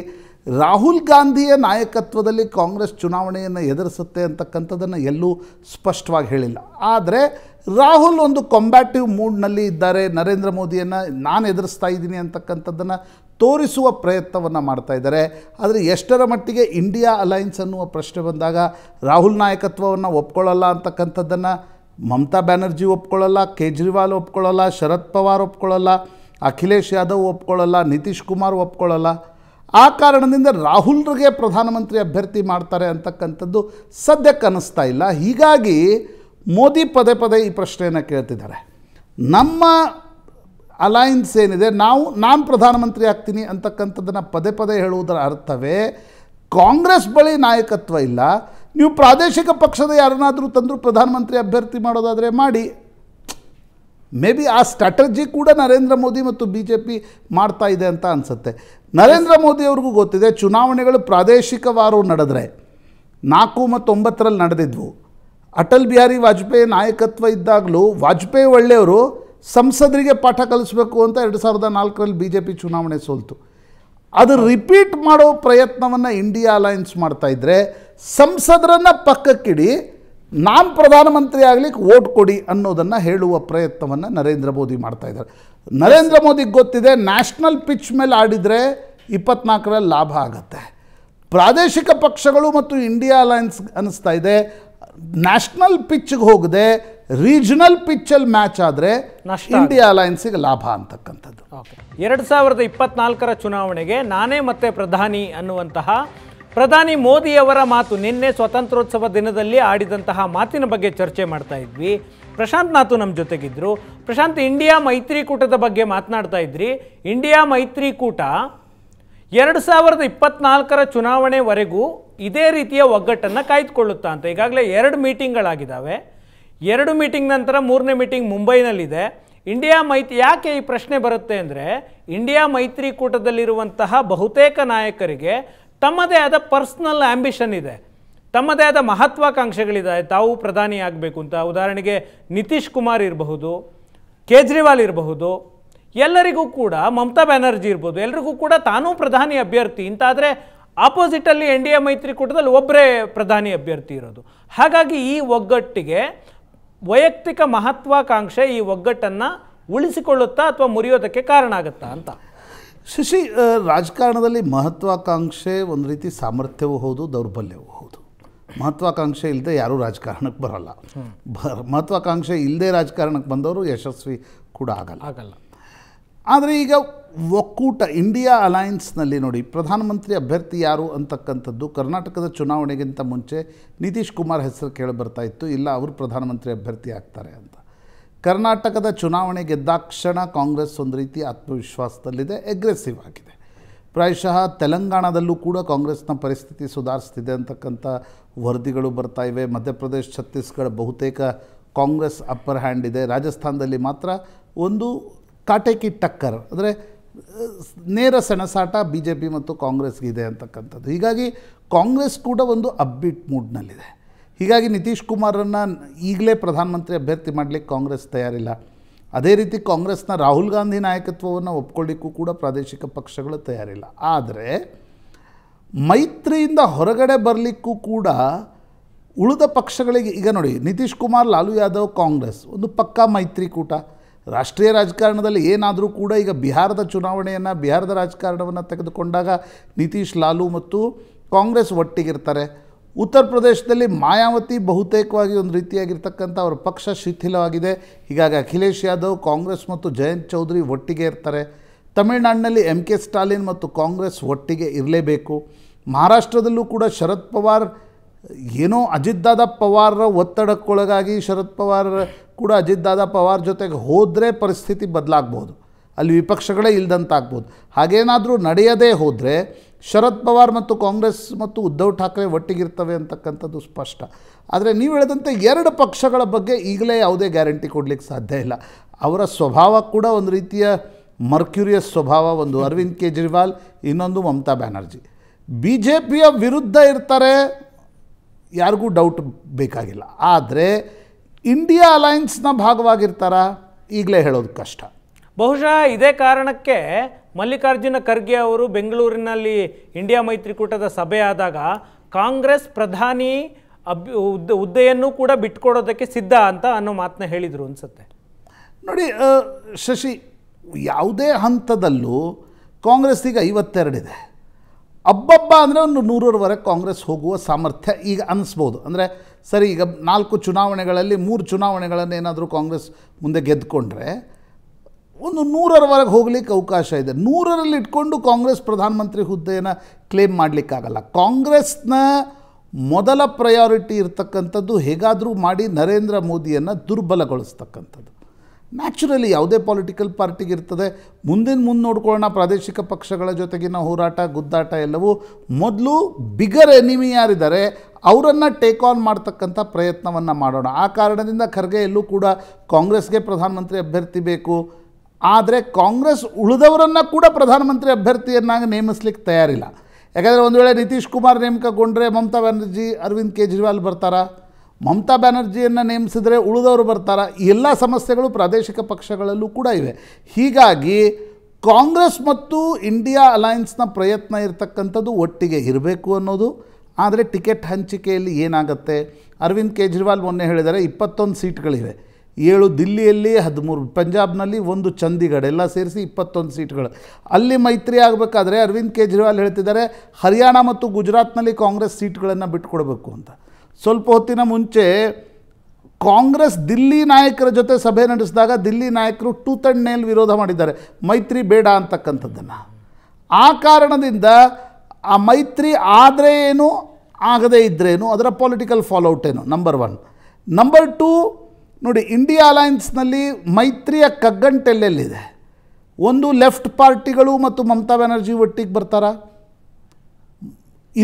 ರಾಹುಲ್ ಗಾಂಧಿಯ ನಾಯಕತ್ವದಲ್ಲಿ ಕಾಂಗ್ರೆಸ್ ಚುನಾವಣೆಯನ್ನು ಎದುರಿಸುತ್ತೆ ಅಂತಕ್ಕಂಥದ್ದನ್ನು ಎಲ್ಲೂ ಸ್ಪಷ್ಟವಾಗಿ ಹೇಳಿಲ್ಲ ಆದರೆ ರಾಹುಲ್ ಒಂದು ಕಾಂಬ್ಯಾಟಿವ್ ಮೂಡ್ನಲ್ಲಿ ಇದ್ದಾರೆ ನರೇಂದ್ರ ಮೋದಿಯನ್ನು ನಾನು ಎದುರಿಸ್ತಾ ಇದ್ದೀನಿ ಅಂತಕ್ಕಂಥದ್ದನ್ನು ತೋರಿಸುವ ಪ್ರಯತ್ನವನ್ನು ಮಾಡ್ತಾ ಇದ್ದಾರೆ ಆದರೆ ಎಷ್ಟರ ಮಟ್ಟಿಗೆ ಇಂಡಿಯಾ ಅಲೈನ್ಸ್ ಅನ್ನುವ ಪ್ರಶ್ನೆ ಬಂದಾಗ ರಾಹುಲ್ ನಾಯಕತ್ವವನ್ನು ಒಪ್ಕೊಳ್ಳಲ್ಲ ಅಂತಕ್ಕಂಥದ್ದನ್ನು ಮಮತಾ ಬ್ಯಾನರ್ಜಿ ಒಪ್ಕೊಳ್ಳಲ್ಲ ಕೇಜ್ರಿವಾಲ್ ಒಪ್ಕೊಳ್ಳಲ್ಲ ಶರದ್ ಪವಾರ್ ಒಪ್ಕೊಳ್ಳಲ್ಲ ಅಖಿಲೇಶ್ ಯಾದವ್ ಒಪ್ಕೊಳ್ಳಲ್ಲ ನಿತೀಶ್ ಕುಮಾರ್ ಒಪ್ಕೊಳ್ಳಲ್ಲ ಆ ಕಾರಣದಿಂದ ರಾಹುಲ್ರಿಗೆ ಪ್ರಧಾನಮಂತ್ರಿ ಅಭ್ಯರ್ಥಿ ಮಾಡ್ತಾರೆ ಅಂತಕ್ಕಂಥದ್ದು ಸದ್ಯಕ್ಕೆ ಅನ್ನಿಸ್ತಾ ಇಲ್ಲ ಹೀಗಾಗಿ ಮೋದಿ ಪದೇ ಪದೇ ಈ ಪ್ರಶ್ನೆಯನ್ನು ಕೇಳ್ತಿದ್ದಾರೆ ನಮ್ಮ ಅಲಯನ್ಸ್ ಏನಿದೆ ನಾವು ನಾನು ಪ್ರಧಾನಮಂತ್ರಿ ಆಗ್ತೀನಿ ಅಂತಕ್ಕಂಥದ್ದನ್ನು ಪದೇ ಪದೇ ಹೇಳುವುದರ ಅರ್ಥವೇ ಕಾಂಗ್ರೆಸ್ ಬಳಿ ನಾಯಕತ್ವ ಇಲ್ಲ ನೀವು ಪ್ರಾದೇಶಿಕ ಪಕ್ಷದ ಯಾರನ್ನಾದರೂ ತಂದರೂ ಪ್ರಧಾನಮಂತ್ರಿ ಅಭ್ಯರ್ಥಿ ಮಾಡೋದಾದರೆ ಮಾಡಿ ಮೇ ಬಿ ಆ ಸ್ಟ್ರಾಟಜಿ ಕೂಡ ನರೇಂದ್ರ ಮೋದಿ ಮತ್ತು ಬಿ ಜೆ ಪಿ ಮಾಡ್ತಾ ಇದೆ ಅಂತ ಅನಿಸುತ್ತೆ ನರೇಂದ್ರ ಮೋದಿಯವ್ರಿಗೂ ಗೊತ್ತಿದೆ ಚುನಾವಣೆಗಳು ಪ್ರಾದೇಶಿಕವಾರು ನಡೆದರೆ ನಾಲ್ಕು ಮತ್ತು ಒಂಬತ್ತರಲ್ಲಿ ನಡೆದಿದ್ವು ಅಟಲ್ ಬಿಹಾರಿ ವಾಜಪೇಯಿ ನಾಯಕತ್ವ ಇದ್ದಾಗಲೂ ವಾಜಪೇಯಿ ಒಳ್ಳೆಯವರು ಸಂಸದರಿಗೆ ಪಾಠ ಕಲಿಸಬೇಕು ಅಂತ ಎರಡು ಸಾವಿರದ ನಾಲ್ಕರಲ್ಲಿ ಬಿ ಜೆ ಪಿ ಚುನಾವಣೆ ಸೋಲ್ತು ಅದು ರಿಪೀಟ್ ಮಾಡೋ ಪ್ರಯತ್ನವನ್ನು ಇಂಡಿಯಾ ಅಲಯನ್ಸ್ ಮಾಡ್ತಾಯಿದ್ರೆ ಸಂಸದರನ್ನು ಪಕ್ಕಕ್ಕಿಡಿ ನಾನು ಪ್ರಧಾನಮಂತ್ರಿ ಆಗಲಿಕ್ಕೆ ಓಟ್ ಕೊಡಿ ಅನ್ನೋದನ್ನು ಹೇಳುವ ಪ್ರಯತ್ನವನ್ನು ನರೇಂದ್ರ ಮೋದಿ ಮಾಡ್ತಾಯಿದ್ದಾರೆ ನರೇಂದ್ರ ಮೋದಿಗೆ ಗೊತ್ತಿದೆ ನ್ಯಾಷನಲ್ ಪಿಚ್ ಮೇಲೆ ಆಡಿದರೆ ಇಪ್ಪತ್ನಾಲ್ಕರಲ್ಲಿ ಲಾಭ ಆಗುತ್ತೆ ಪ್ರಾದೇಶಿಕ ಪಕ್ಷಗಳು ಮತ್ತು ಇಂಡಿಯಾ ಅಲಯನ್ಸ್ ಅನ್ನಿಸ್ತಾ ಇದೆ ನ್ಯಾಷನಲ್ ಪಿಚ್ಗೆ ಹೋಗದೆ ರೀಜನಲ್ ಪಿಚ್ಚಲ್ಲಿ ಮ್ಯಾಚ್ ಆದರೆ ಇಂಡಿಯಾ ಅಲಯನ್ಸಿಗೆ ಲಾಭ ಅಂತಕ್ಕಂಥದ್ದು ಎರಡು ಸಾವಿರದ ಇಪ್ಪತ್ನಾಲ್ಕರ ಚುನಾವಣೆಗೆ ನಾನೇ ಮತ್ತೆ ಪ್ರಧಾನಿ ಅನ್ನುವಂತಹ ಪ್ರಧಾನಿ ಮೋದಿಯವರ ಮಾತು ನಿನ್ನೆ ಸ್ವಾತಂತ್ರ್ಯೋತ್ಸವ ದಿನದಲ್ಲಿ ಆಡಿದಂತಹ ಮಾತಿನ ಬಗ್ಗೆ ಚರ್ಚೆ ಮಾಡ್ತಾ ಇದ್ವಿ ಪ್ರಶಾಂತ್ ನಾತು ನಮ್ಮ ಜೊತೆಗಿದ್ದರು ಪ್ರಶಾಂತ್ ಇಂಡಿಯಾ ಮೈತ್ರಿಕೂಟದ ಬಗ್ಗೆ ಮಾತನಾಡ್ತಾ ಇದ್ರಿ ಇಂಡಿಯಾ ಮೈತ್ರಿಕೂಟ ಎರಡು ಸಾವಿರದ ಇಪ್ಪತ್ನಾಲ್ಕರ ಚುನಾವಣೆವರೆಗೂ ಇದೇ ರೀತಿಯ ಒಗ್ಗಟ್ಟನ್ನು ಕಾಯ್ದುಕೊಳ್ಳುತ್ತಾ ಅಂತ ಈಗಾಗಲೇ ಎರಡು ಮೀಟಿಂಗ್ಗಳಾಗಿದ್ದಾವೆ ಎರಡು ಮೀಟಿಂಗ್ ನಂತರ ಮೂರನೇ ಮೀಟಿಂಗ್ ಮುಂಬೈನಲ್ಲಿದೆ ಇಂಡಿಯಾ ಮೈತ್ರಿ ಯಾಕೆ ಈ ಪ್ರಶ್ನೆ ಬರುತ್ತೆ ಅಂದರೆ ಇಂಡಿಯಾ ಮೈತ್ರಿಕೂಟದಲ್ಲಿರುವಂತಹ ಬಹುತೇಕ ನಾಯಕರಿಗೆ ತಮ್ಮದೇ ಆದ ಪರ್ಸ್ನಲ್ ಆ್ಯಂಬಿಷನ್ ಇದೆ ತಮ್ಮದೇ ಆದ ಮಹತ್ವಾಕಾಂಕ್ಷೆಗಳಿದ್ದಾವೆ ತಾವು ಪ್ರಧಾನಿ ಆಗಬೇಕು ಅಂತ ಉದಾಹರಣೆಗೆ ನಿತೀಶ್ ಕುಮಾರ್ ಇರಬಹುದು ಕೇಜ್ರಿವಾಲ್ ಇರಬಹುದು ಎಲ್ಲರಿಗೂ ಕೂಡ ಮಮತಾ ಬ್ಯಾನರ್ಜಿ ಇರ್ಬೋದು ಎಲ್ರಿಗೂ ಕೂಡ ತಾನೂ ಪ್ರಧಾನಿ ಅಭ್ಯರ್ಥಿ ಇಂತಾದರೆ ಆಪೋಸಿಟಲ್ಲಿ ಎನ್ ಡಿ ಎ ಮೈತ್ರಿಕೂಟದಲ್ಲಿ ಒಬ್ಬರೇ ಪ್ರಧಾನಿ ಅಭ್ಯರ್ಥಿ ಇರೋದು ಹಾಗಾಗಿ ಈ ಒಗ್ಗಟ್ಟಿಗೆ ವೈಯಕ್ತಿಕ ಮಹತ್ವಾಕಾಂಕ್ಷೆ ಈ ಒಗ್ಗಟ್ಟನ್ನು ಉಳಿಸಿಕೊಳ್ಳುತ್ತಾ ಅಥವಾ ಮುರಿಯೋದಕ್ಕೆ ಕಾರಣ ಆಗುತ್ತಾ ಅಂತ ಶಶಿ ರಾಜಕಾರಣದಲ್ಲಿ ಮಹತ್ವಾಕಾಂಕ್ಷೆ ಒಂದು ರೀತಿ ಸಾಮರ್ಥ್ಯವೂ ಹೌದು ದೌರ್ಬಲ್ಯವೂ ಹೌದು ಮಹತ್ವಾಕಾಂಕ್ಷೆ ಇಲ್ಲದೆ ಯಾರೂ ರಾಜಕಾರಣಕ್ಕೆ ಬರಲ್ಲ ಬ ಮಹತ್ವಾಕಾಂಕ್ಷೆ ಇಲ್ಲದೆ ರಾಜಕಾರಣಕ್ಕೆ ಬಂದವರು ಯಶಸ್ವಿ ಕೂಡ ಆಗಲ್ಲ ಆಗಲ್ಲ ಆದರೆ ಈಗ ಒಕ್ಕೂಟ ಇಂಡಿಯಾ ಅಲಯನ್ಸ್ನಲ್ಲಿ ನೋಡಿ ಪ್ರಧಾನಮಂತ್ರಿ ಅಭ್ಯರ್ಥಿ ಯಾರು ಅಂತಕ್ಕಂಥದ್ದು ಕರ್ನಾಟಕದ ಚುನಾವಣೆಗಿಂತ ಮುಂಚೆ ನಿತೀಶ್ ಕುಮಾರ್ ಹೆಸರು ಕೇಳಿ ಬರ್ತಾ ಇತ್ತು ಇಲ್ಲ ಅವರು ಪ್ರಧಾನಮಂತ್ರಿ ಅಭ್ಯರ್ಥಿ ಆಗ್ತಾರೆ ಅಂತ ಕರ್ನಾಟಕದ ಚುನಾವಣೆ ಗೆದ್ದಾಕ್ಷಣ ಕಾಂಗ್ರೆಸ್ ಒಂದು ರೀತಿ ಆತ್ಮವಿಶ್ವಾಸದಲ್ಲಿದೆ ಎಗ್ರೆಸಿವ್ ಆಗಿದೆ ಪ್ರಾಯಶಃ ತೆಲಂಗಾಣದಲ್ಲೂ ಕೂಡ ಕಾಂಗ್ರೆಸ್ನ ಪರಿಸ್ಥಿತಿ ಸುಧಾರಿಸ್ತಿದೆ ಅಂತಕ್ಕಂಥ ವರದಿಗಳು ಬರ್ತಾಯಿವೆ ಮಧ್ಯಪ್ರದೇಶ್ ಛತ್ತೀಸ್ಗಢ ಬಹುತೇಕ ಕಾಂಗ್ರೆಸ್ ಅಪ್ಪರ್ ಹ್ಯಾಂಡ್ ಇದೆ ರಾಜಸ್ಥಾನದಲ್ಲಿ ಮಾತ್ರ ಒಂದು ಕಾಟೇಕಿ ಟಕ್ಕರ್ ಅಂದರೆ ನೇರ ಸೆಣಸಾಟ ಬಿ ಜೆ ಪಿ ಮತ್ತು ಕಾಂಗ್ರೆಸ್ಗಿದೆ ಅಂತಕ್ಕಂಥದ್ದು ಹೀಗಾಗಿ ಕಾಂಗ್ರೆಸ್ ಕೂಡ ಒಂದು ಅಬ್ಬಿಟ್ ಮೂಡ್ನಲ್ಲಿದೆ ಹೀಗಾಗಿ ನಿತೀಶ್ ಕುಮಾರನ್ನು ಈಗಲೇ ಪ್ರಧಾನಮಂತ್ರಿ ಅಭ್ಯರ್ಥಿ ಮಾಡಲಿಕ್ಕೆ ಕಾಂಗ್ರೆಸ್ ತಯಾರಿಲ್ಲ ಅದೇ ರೀತಿ ಕಾಂಗ್ರೆಸ್ನ ರಾಹುಲ್ ಗಾಂಧಿ ನಾಯಕತ್ವವನ್ನು ಒಪ್ಕೊಳ್ಳಿಕ್ಕೂ ಕೂಡ ಪ್ರಾದೇಶಿಕ ಪಕ್ಷಗಳು ತಯಾರಿಲ್ಲ ಆದರೆ ಮೈತ್ರಿಯಿಂದ ಹೊರಗಡೆ ಬರಲಿಕ್ಕೂ ಕೂಡ ಉಳಿದ ಪಕ್ಷಗಳಿಗೆ ಈಗ ನೋಡಿ ನಿತೀಶ್ ಕುಮಾರ್ ಲಾಲು ಯಾದವ್ ಕಾಂಗ್ರೆಸ್ ಒಂದು ಪಕ್ಕಾ ಮೈತ್ರಿಕೂಟ ರಾಷ್ಟ್ರೀಯ ರಾಜಕಾರಣದಲ್ಲಿ ಏನಾದರೂ ಕೂಡ ಈಗ ಬಿಹಾರದ ಚುನಾವಣೆಯನ್ನು ಬಿಹಾರದ ರಾಜಕಾರಣವನ್ನು ತೆಗೆದುಕೊಂಡಾಗ ನಿತೀಶ್ ಲಾಲು ಮತ್ತು ಕಾಂಗ್ರೆಸ್ ಒಟ್ಟಿಗಿರ್ತಾರೆ ಉತ್ತರ ಪ್ರದೇಶದಲ್ಲಿ ಮಾಯಾವತಿ ಬಹುತೇಕವಾಗಿ ಒಂದು ರೀತಿಯಾಗಿರ್ತಕ್ಕಂಥ ಅವರ ಪಕ್ಷ ಶಿಥಿಲವಾಗಿದೆ ಹೀಗಾಗಿ ಅಖಿಲೇಶ್ ಯಾದವ್ ಕಾಂಗ್ರೆಸ್ ಮತ್ತು ಜಯಂತ್ ಚೌಧರಿ ಒಟ್ಟಿಗೆ ಇರ್ತಾರೆ ತಮಿಳುನಾಡಿನಲ್ಲಿ ಎಮ್ ಕೆ ಸ್ಟಾಲಿನ್ ಮತ್ತು ಕಾಂಗ್ರೆಸ್ ಒಟ್ಟಿಗೆ ಇರಲೇಬೇಕು ಮಹಾರಾಷ್ಟ್ರದಲ್ಲೂ ಕೂಡ ಶರದ್ ಪವಾರ್ ಏನೋ ಅಜಿತ್ ದಾದಾ ಪವಾರ್ರ ಒತ್ತಡಕ್ಕೊಳಗಾಗಿ ಶರದ್ ಪವಾರ್ ಕೂಡ ಅಜಿತ್ ದಾದಾ ಪವಾರ್ ಜೊತೆಗೆ ಹೋದರೆ ಪರಿಸ್ಥಿತಿ ಬದಲಾಗ್ಬೋದು ಅಲ್ಲಿ ವಿಪಕ್ಷಗಳೇ ಇಲ್ದಂತಾಗ್ಬೋದು ಹಾಗೇನಾದರೂ ನಡೆಯದೇ ಹೋದರೆ ಶರದ್ ಪವಾರ್ ಮತ್ತು ಕಾಂಗ್ರೆಸ್ ಮತ್ತು ಉದ್ಧವ್ ಠಾಕ್ರೆ ಒಟ್ಟಿಗಿರ್ತವೆ ಅಂತಕ್ಕಂಥದ್ದು ಸ್ಪಷ್ಟ ಆದರೆ ನೀವು ಹೇಳಿದಂತೆ ಎರಡು ಪಕ್ಷಗಳ ಬಗ್ಗೆ ಈಗಲೇ ಯಾವುದೇ ಗ್ಯಾರಂಟಿ ಕೊಡಲಿಕ್ಕೆ ಸಾಧ್ಯ ಇಲ್ಲ ಅವರ ಸ್ವಭಾವ ಕೂಡ ಒಂದು ರೀತಿಯ ಮರ್ಕ್ಯೂರಿಯಸ್ ಸ್ವಭಾವ ಒಂದು ಅರವಿಂದ್ ಕೇಜ್ರಿವಾಲ್ ಇನ್ನೊಂದು ಮಮತಾ ಬ್ಯಾನರ್ಜಿ ಬಿ ಜೆ ಪಿಯ ವಿರುದ್ಧ ಇರ್ತಾರೆ ಯಾರಿಗೂ ಡೌಟ್ ಬೇಕಾಗಿಲ್ಲ ಆದರೆ ಇಂಡಿಯಾ ಅಲಯನ್ಸ್ನ ಭಾಗವಾಗಿರ್ತಾರಾ ಈಗಲೇ ಹೇಳೋದು ಕಷ್ಟ ಬಹುಶಃ ಇದೇ ಕಾರಣಕ್ಕೆ ಮಲ್ಲಿಕಾರ್ಜುನ ಖರ್ಗೆ ಅವರು ಬೆಂಗಳೂರಿನಲ್ಲಿ ಇಂಡಿಯಾ ಮೈತ್ರಿಕೂಟದ ಸಭೆ ಆದಾಗ ಕಾಂಗ್ರೆಸ್ ಪ್ರಧಾನಿ ಅಬ್ ಹುದ್ದೆಯನ್ನು ಕೂಡ ಬಿಟ್ಕೊಡೋದಕ್ಕೆ ಸಿದ್ಧ ಅಂತ ಅನ್ನೋ ಮಾತನ್ನ ಹೇಳಿದರು ಅನಿಸುತ್ತೆ ನೋಡಿ ಶಶಿ ಯಾವುದೇ ಹಂತದಲ್ಲೂ ಕಾಂಗ್ರೆಸ್ಸಿಗೆ ಐವತ್ತೆರಡಿದೆ ಹಬ್ಬಬ್ಬ ಅಂದರೆ ಒಂದು ನೂರರವರೆಗೆ ಕಾಂಗ್ರೆಸ್ ಹೋಗುವ ಸಾಮರ್ಥ್ಯ ಈಗ ಅನ್ನಿಸ್ಬೋದು ಅಂದರೆ ಸರಿ ಈಗ ನಾಲ್ಕು ಚುನಾವಣೆಗಳಲ್ಲಿ ಮೂರು ಚುನಾವಣೆಗಳನ್ನು ಏನಾದರೂ ಕಾಂಗ್ರೆಸ್ ಮುಂದೆ ಗೆದ್ದುಕೊಂಡ್ರೆ ಒಂದು ನೂರರವರೆಗೆ ಹೋಗಲಿಕ್ಕೆ ಅವಕಾಶ ಇದೆ ನೂರರಲ್ಲಿ ಇಟ್ಕೊಂಡು ಕಾಂಗ್ರೆಸ್ ಪ್ರಧಾನಮಂತ್ರಿ ಹುದ್ದೆಯನ್ನು ಕ್ಲೇಮ್ ಮಾಡಲಿಕ್ಕಾಗಲ್ಲ ಕಾಂಗ್ರೆಸ್ನ ಮೊದಲ ಪ್ರಯಾರಿಟಿ ಇರ್ತಕ್ಕಂಥದ್ದು ಹೇಗಾದರೂ ಮಾಡಿ ನರೇಂದ್ರ ಮೋದಿಯನ್ನು ದುರ್ಬಲಗೊಳಿಸ್ತಕ್ಕಂಥದ್ದು ನ್ಯಾಚುರಲಿ ಯಾವುದೇ ಪೊಲಿಟಿಕಲ್ ಪಾರ್ಟಿಗೆ ಇರ್ತದೆ ಮುಂದಿನ ಮುಂದೆ ನೋಡ್ಕೊಳ್ಳೋಣ ಪ್ರಾದೇಶಿಕ ಪಕ್ಷಗಳ ಜೊತೆಗಿನ ಹೋರಾಟ ಗುದ್ದಾಟ ಎಲ್ಲವೂ ಮೊದಲು ಬಿಗರ್ ಎನಿಮಿ ಯಾರಿದ್ದಾರೆ ಅವರನ್ನು ಟೇಕ್ ಆನ್ ಮಾಡ್ತಕ್ಕಂಥ ಪ್ರಯತ್ನವನ್ನು ಮಾಡೋಣ ಆ ಕಾರಣದಿಂದ ಖರ್ಗೆ ಎಲ್ಲೂ ಕೂಡ ಕಾಂಗ್ರೆಸ್ಗೆ ಪ್ರಧಾನಮಂತ್ರಿ ಅಭ್ಯರ್ಥಿ ಬೇಕು ಆದರೆ ಕಾಂಗ್ರೆಸ್ ಉಳಿದವರನ್ನು ಕೂಡ ಪ್ರಧಾನಮಂತ್ರಿ ಅಭ್ಯರ್ಥಿಯನ್ನಾಗಿ ನೇಮಿಸ್ಲಿಕ್ಕೆ ತಯಾರಿಲ್ಲ ಯಾಕಂದರೆ ಒಂದು ವೇಳೆ ನಿತೀಶ್ ಕುಮಾರ್ ನೇಮಕಗೊಂಡ್ರೆ ಮಮತಾ ಬ್ಯಾನರ್ಜಿ ಅರವಿಂದ್ ಕೇಜ್ರಿವಾಲ್ ಬರ್ತಾರಾ ಮಮತಾ ಬ್ಯಾನರ್ಜಿಯನ್ನು ನೇಮಿಸಿದರೆ ಉಳಿದವರು ಬರ್ತಾರ ಎಲ್ಲ ಸಮಸ್ಯೆಗಳು ಪ್ರಾದೇಶಿಕ ಪಕ್ಷಗಳಲ್ಲೂ ಕೂಡ ಇವೆ ಹೀಗಾಗಿ ಕಾಂಗ್ರೆಸ್ ಮತ್ತು ಇಂಡಿಯಾ ಅಲಯನ್ಸ್ನ ಪ್ರಯತ್ನ ಇರತಕ್ಕಂಥದ್ದು ಒಟ್ಟಿಗೆ ಇರಬೇಕು ಅನ್ನೋದು ಆದರೆ ಟಿಕೆಟ್ ಹಂಚಿಕೆಯಲ್ಲಿ ಏನಾಗುತ್ತೆ ಅರವಿಂದ್ ಕೇಜ್ರಿವಾಲ್ ಮೊನ್ನೆ ಹೇಳಿದರೆ ಇಪ್ಪತ್ತೊಂದು ಸೀಟ್ಗಳಿವೆ ಏಳು ದಿಲ್ಲಿಯಲ್ಲಿ ಹದಿಮೂರು ಪಂಜಾಬ್ನಲ್ಲಿ ಒಂದು ಚಂಡೀಗಢ ಎಲ್ಲ ಸೇರಿಸಿ ಇಪ್ಪತ್ತೊಂದು ಸೀಟ್ಗಳು ಅಲ್ಲಿ ಮೈತ್ರಿ ಆಗಬೇಕಾದ್ರೆ ಅರವಿಂದ್ ಕೇಜ್ರಿವಾಲ್ ಹೇಳ್ತಿದ್ದಾರೆ ಹರಿಯಾಣ ಮತ್ತು ಗುಜರಾತ್ನಲ್ಲಿ ಕಾಂಗ್ರೆಸ್ ಸೀಟ್ಗಳನ್ನು ಬಿಟ್ಟುಕೊಡಬೇಕು ಅಂತ ಸ್ವಲ್ಪ ಹೊತ್ತಿನ ಮುಂಚೆ ಕಾಂಗ್ರೆಸ್ ದಿಲ್ಲಿ ನಾಯಕರ ಜೊತೆ ಸಭೆ ನಡೆಸಿದಾಗ ದಿಲ್ಲಿ ನಾಯಕರು ಟೂ ಆ್ಯಂಡ್ ನೇಲ್ ವಿರೋಧ ಮಾಡಿದ್ದಾರೆ ಮೈತ್ರಿ ಬೇಡ ಅಂತಕ್ಕಂಥದ್ದನ್ನು ಆ ಕಾರಣದಿಂದ ಆ ಮೈತ್ರಿ ಆದರೆ ಏನು ಆಗದೇ ಇದ್ದರೇನು ಅದರ ಪೊಲಿಟಿಕಲ್ ಫಾಲೋಔಟ್ ಏನು ನಂಬರ್ ಒನ್ ನಂಬರ್ ಟೂ ನೋಡಿ ಇಂಡಿಯಾ ಅಲಯನ್ಸ್ನಲ್ಲಿ ಮೈತ್ರಿಯ ಕಗ್ಗಂಟೆಲ್ಲೆಲ್ಲಿದೆ ಒಂದು ಲೆಫ್ಟ್ ಪಾರ್ಟಿಗಳು ಮತ್ತು ಮಮತಾ ಬ್ಯಾನರ್ಜಿ ಒಟ್ಟಿಗೆ ಬರ್ತಾರ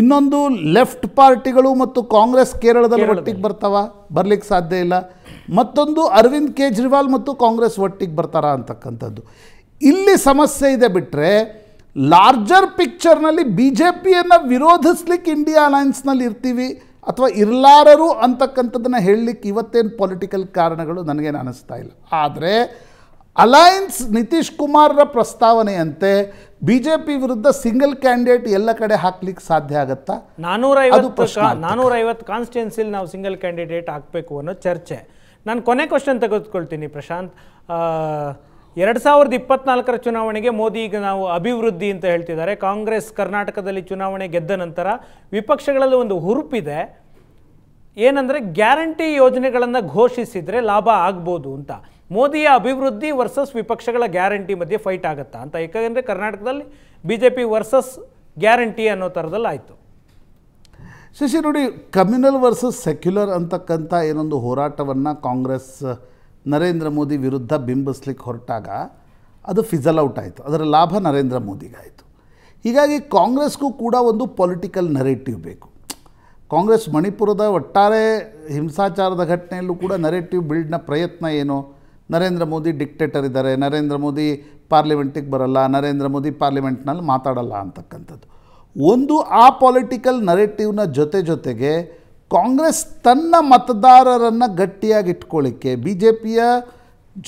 ಇನ್ನೊಂದು ಲೆಫ್ಟ್ ಪಾರ್ಟಿಗಳು ಮತ್ತು ಕಾಂಗ್ರೆಸ್ ಕೇರಳದಲ್ಲಿ ಒಟ್ಟಿಗೆ ಬರ್ತಾವ ಬರಲಿಕ್ಕೆ ಸಾಧ್ಯ ಇಲ್ಲ ಮತ್ತೊಂದು ಅರವಿಂದ್ ಕೇಜ್ರಿವಾಲ್ ಮತ್ತು ಕಾಂಗ್ರೆಸ್ ಒಟ್ಟಿಗೆ ಬರ್ತಾರ ಅಂತಕ್ಕಂಥದ್ದು ಇಲ್ಲಿ ಸಮಸ್ಯೆ ಇದೆ ಬಿಟ್ಟರೆ ಲಾರ್ಜರ್ ಪಿಕ್ಚರ್ನಲ್ಲಿ ಬಿ ಜೆ ಪಿಯನ್ನು ವಿರೋಧಿಸ್ಲಿಕ್ಕೆ ಇಂಡಿಯಾ ಅಲಯನ್ಸ್ನಲ್ಲಿ ಇರ್ತೀವಿ ಅಥವಾ ಇರಲಾರರು ಅಂತಕ್ಕಂಥದ್ದನ್ನು ಹೇಳಲಿಕ್ಕೆ ಇವತ್ತೇನು ಪೊಲಿಟಿಕಲ್ ಕಾರಣಗಳು ನನಗೇನು ಅನ್ನಿಸ್ತಾ ಇಲ್ಲ ಆದರೆ ಅಲಯನ್ಸ್ ನಿತೀಶ್ ಕುಮಾರ್ರ ಪ್ರಸ್ತಾವನೆಯಂತೆ ಬಿ ಜೆ ಪಿ ವಿರುದ್ಧ ಸಿಂಗಲ್ ಕ್ಯಾಂಡಿಡೇಟ್ ಎಲ್ಲ ಕಡೆ ಹಾಕ್ಲಿಕ್ಕೆ ಸಾಧ್ಯ ಆಗತ್ತಾ ನಾನೂರೈವತ್ತು ಕಾನ್ಸ್ಟಿಟ್ಯೂನ್ಸಿಲಿ ನಾವು ಸಿಂಗಲ್ ಕ್ಯಾಂಡಿಡೇಟ್ ಹಾಕಬೇಕು ಅನ್ನೋ ಚರ್ಚೆ ನಾನು ಕೊನೆ ಕ್ವಶನ್ ತೆಗೆದುಕೊಳ್ತೀನಿ ಪ್ರಶಾಂತ್ ಎರಡು ಸಾವಿರದ ಇಪ್ಪತ್ನಾಲ್ಕರ ಚುನಾವಣೆಗೆ ಮೋದಿ ಈಗ ನಾವು ಅಭಿವೃದ್ಧಿ ಅಂತ ಹೇಳ್ತಿದ್ದಾರೆ ಕಾಂಗ್ರೆಸ್ ಕರ್ನಾಟಕದಲ್ಲಿ ಚುನಾವಣೆ ಗೆದ್ದ ನಂತರ ವಿಪಕ್ಷಗಳಲ್ಲಿ ಒಂದು ಹುರುಪಿದೆ ಏನಂದರೆ ಗ್ಯಾರಂಟಿ ಯೋಜನೆಗಳನ್ನು ಘೋಷಿಸಿದರೆ ಲಾಭ ಆಗ್ಬೋದು ಅಂತ ಮೋದಿಯ ಅಭಿವೃದ್ಧಿ ವರ್ಸಸ್ ವಿಪಕ್ಷಗಳ ಗ್ಯಾರಂಟಿ ಮಧ್ಯೆ ಫೈಟ್ ಆಗುತ್ತಾ ಅಂತ ಏಕೆಂದರೆ ಕರ್ನಾಟಕದಲ್ಲಿ B J P versus guarantee ಅನ್ನೋ ಥರದಲ್ಲಾಯಿತು ಆಯಿತು ಶಶಿ ನೋಡಿ ಕಮ್ಯುನಲ್ ವರ್ಸಸ್ ಸೆಕ್ಯುಲರ್ ಅಂತಕ್ಕಂಥ ಏನೊಂದು ಹೋರಾಟವನ್ನು ಕಾಂಗ್ರೆಸ್ ನರೇಂದ್ರ ಮೋದಿ ವಿರುದ್ಧ ಬಿಂಬಿಸ್ಲಿಕ್ಕೆ ಹೊರಟಾಗ ಅದು ಫಿಜಲ್ ಔಟ್ ಆಯಿತು ಅದರ ಲಾಭ ನರೇಂದ್ರ ಮೋದಿಗಾಯಿತು ಹೀಗಾಗಿ ಕಾಂಗ್ರೆಸ್ಗೂ ಕೂಡ ಒಂದು ಪೊಲಿಟಿಕಲ್ ನರೇಟಿವ್ ಬೇಕು ಕಾಂಗ್ರೆಸ್ ಮಣಿಪುರದ ಒಟ್ಟಾರೆ ಹಿಂಸಾಚಾರದ ಘಟನೆಯಲ್ಲೂ ಕೂಡ ನರೇಟಿವ್ ಬಿಲ್ಡ್ನ ಪ್ರಯತ್ನ ಏನು ನರೇಂದ್ರ ಮೋದಿ ಡಿಕ್ಟೇಟರ್ ಇದ್ದಾರೆ ನರೇಂದ್ರ ಮೋದಿ ಪಾರ್ಲಿಮೆಂಟಿಗೆ ಬರಲ್ಲ ನರೇಂದ್ರ ಮೋದಿ ಪಾರ್ಲಿಮೆಂಟ್ನಲ್ಲಿ ಮಾತಾಡಲ್ಲ ಅಂತಕ್ಕಂಥದ್ದು ಒಂದು ಆ ಪೊಲಿಟಿಕಲ್ ನರೇಟಿವ್ನ ಜೊತೆ ಜೊತೆಗೆ ಕಾಂಗ್ರೆಸ್ ತನ್ನ ಮತದಾರರನ್ನು ಗಟ್ಟಿಯಾಗಿ ಇಟ್ಕೊಳ್ಳಿಕ್ಕೆ ಬಿ ಜೆ ಪಿಯ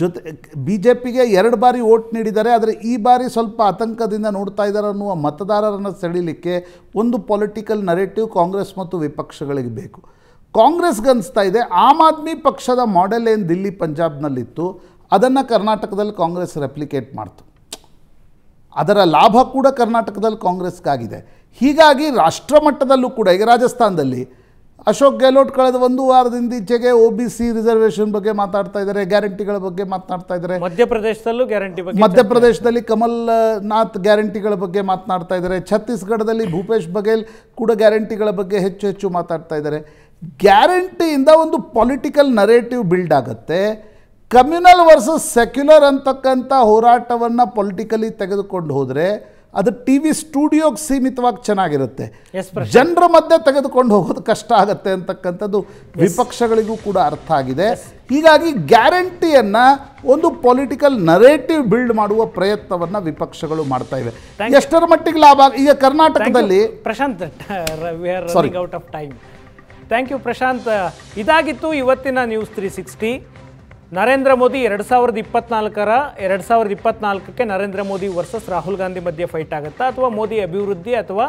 ಜೊತೆ ಬಿ ಜೆ ಪಿಗೆ ಎರಡು ಬಾರಿ ಓಟ್ ನೀಡಿದ್ದಾರೆ ಆದರೆ ಈ ಬಾರಿ ಸ್ವಲ್ಪ ಆತಂಕದಿಂದ ನೋಡ್ತಾ ಇದ್ದಾರೆ ಅನ್ನುವ ಮತದಾರರನ್ನು ಸೆಳೀಲಿಕ್ಕೆ ಒಂದು ಪೊಲಿಟಿಕಲ್ ನರೇಟಿವ್ ಕಾಂಗ್ರೆಸ್ ಮತ್ತು ವಿಪಕ್ಷಗಳಿಗೆ ಬೇಕು ಅನಿಸ್ತಾ ಇದೆ ಆಮ್ ಆದ್ಮಿ ಪಕ್ಷದ ಮಾಡೆಲ್ ಏನು ದಿಲ್ಲಿ ಪಂಜಾಬ್ನಲ್ಲಿತ್ತು ಅದನ್ನು ಕರ್ನಾಟಕದಲ್ಲಿ ಕಾಂಗ್ರೆಸ್ ರೆಪ್ಲಿಕೇಟ್ ಮಾಡ್ತು ಅದರ ಲಾಭ ಕೂಡ ಕರ್ನಾಟಕದಲ್ಲಿ ಕಾಂಗ್ರೆಸ್ಗಾಗಿದೆ ಹೀಗಾಗಿ ರಾಷ್ಟ್ರ ಮಟ್ಟದಲ್ಲೂ ಕೂಡ ಈಗ ರಾಜಸ್ಥಾನದಲ್ಲಿ ಅಶೋಕ್ ಗೆಹ್ಲೋಟ್ ಕಳೆದ ಒಂದು ವಾರದಿಂದ ಒ ಬಿ ಸಿ ರಿಸರ್ವೇಷನ್ ಬಗ್ಗೆ ಮಾತಾಡ್ತಾ ಇದ್ದಾರೆ ಗ್ಯಾರಂಟಿಗಳ ಬಗ್ಗೆ ಮಾತನಾಡ್ತಾ ಇದ್ದಾರೆ ಮಧ್ಯಪ್ರದೇಶದಲ್ಲೂ ಗ್ಯಾರಂಟಿ ಮಧ್ಯಪ್ರದೇಶದಲ್ಲಿ ಕಮಲ್ ನಾಥ್ ಗ್ಯಾರಂಟಿಗಳ ಬಗ್ಗೆ ಮಾತನಾಡ್ತಾ ಇದ್ದಾರೆ ಛತ್ತೀಸ್ಗಢದಲ್ಲಿ ಭೂಪೇಶ್ ಬಘೇಲ್ ಕೂಡ ಗ್ಯಾರಂಟಿಗಳ ಬಗ್ಗೆ ಹೆಚ್ಚು ಹೆಚ್ಚು ಮಾತಾಡ್ತಾ ಇದ್ದಾರೆ ಗ್ಯಾರಂಟಿಯಿಂದ ಒಂದು ಪೊಲಿಟಿಕಲ್ ನರೇಟಿವ್ ಬಿಲ್ಡ್ ಆಗುತ್ತೆ ಕಮ್ಯುನಲ್ ವರ್ಸಸ್ ಸೆಕ್ಯುಲರ್ ಅಂತಕ್ಕಂಥ ಹೋರಾಟವನ್ನು ಪೊಲಿಟಿಕಲಿ ತೆಗೆದುಕೊಂಡು ಹೋದರೆ ಅದು ಟಿ ವಿ ಸ್ಟುಡಿಯೋಗೆ ಸೀಮಿತವಾಗಿ ಚೆನ್ನಾಗಿರುತ್ತೆ ಜನರ ಮಧ್ಯೆ ತೆಗೆದುಕೊಂಡು ಹೋಗೋದು ಕಷ್ಟ ಆಗುತ್ತೆ ಅಂತಕ್ಕಂಥದ್ದು ವಿಪಕ್ಷಗಳಿಗೂ ಕೂಡ ಅರ್ಥ ಆಗಿದೆ ಹೀಗಾಗಿ ಗ್ಯಾರಂಟಿಯನ್ನು ಒಂದು ಪೊಲಿಟಿಕಲ್ ನರೇಟಿವ್ ಬಿಲ್ಡ್ ಮಾಡುವ ಪ್ರಯತ್ನವನ್ನು ವಿಪಕ್ಷಗಳು ಮಾಡ್ತಾ ಇವೆ ಎಷ್ಟರ ಮಟ್ಟಿಗೆ ಲಾಭ ಈಗ ಕರ್ನಾಟಕದಲ್ಲಿ Prashant sorry out of time thank you Prashant ಇದಾಗಿತ್ತು ಇವತ್ತಿನ news three sixty Narendra Modi ಎರಡು ಸಾವಿರದ ಇಪ್ಪತ್ನಾಲ್ಕರ ಎರಡು ಸಾವಿರದ ಇಪ್ಪತ್ನಾಲ್ಕಕ್ಕೆ ನರೇಂದ್ರ ಮೋದಿ ವರ್ಸಸ್ ರಾಹುಲ್ ಗಾಂಧಿ ಮಧ್ಯೆ ಫೈಟ್ ಆಗುತ್ತಾ ಅಥವಾ ಮೋದಿ ಅಭಿವೃದ್ಧಿ ಅಥವಾ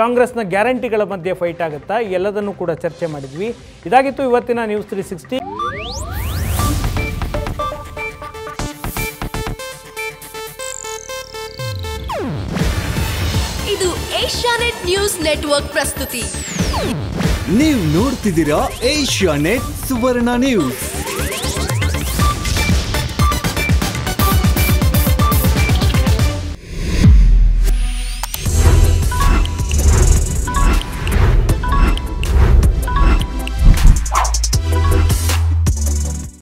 ಕಾಂಗ್ರೆಸ್ನ ಗ್ಯಾರಂಟಿಗಳ ಮಧ್ಯೆ ಫೈಟ್ ಆಗುತ್ತಾ ಎಲ್ಲದನ್ನು ಕೂಡ ಚರ್ಚೆ ಮಾಡಿದ್ವಿ ಇದಾಗಿತ್ತು ಇವತ್ತಿನ ನ್ಯೂಸ್ ತ್ರೀ ಸಿಕ್ಸ್ಟಿ ಇದು ಏಷ್ಯಾನೆಟ್ ನ್ಯೂಸ್ ನೆಟ್ವರ್ಕ್ ಪ್ರಸ್ತುತಿ ನೀವು ನೋಡ್ತಿದ್ದೀರಾ ನೆಟ್ ಸುವರ್ಣ ನ್ಯೂಸ್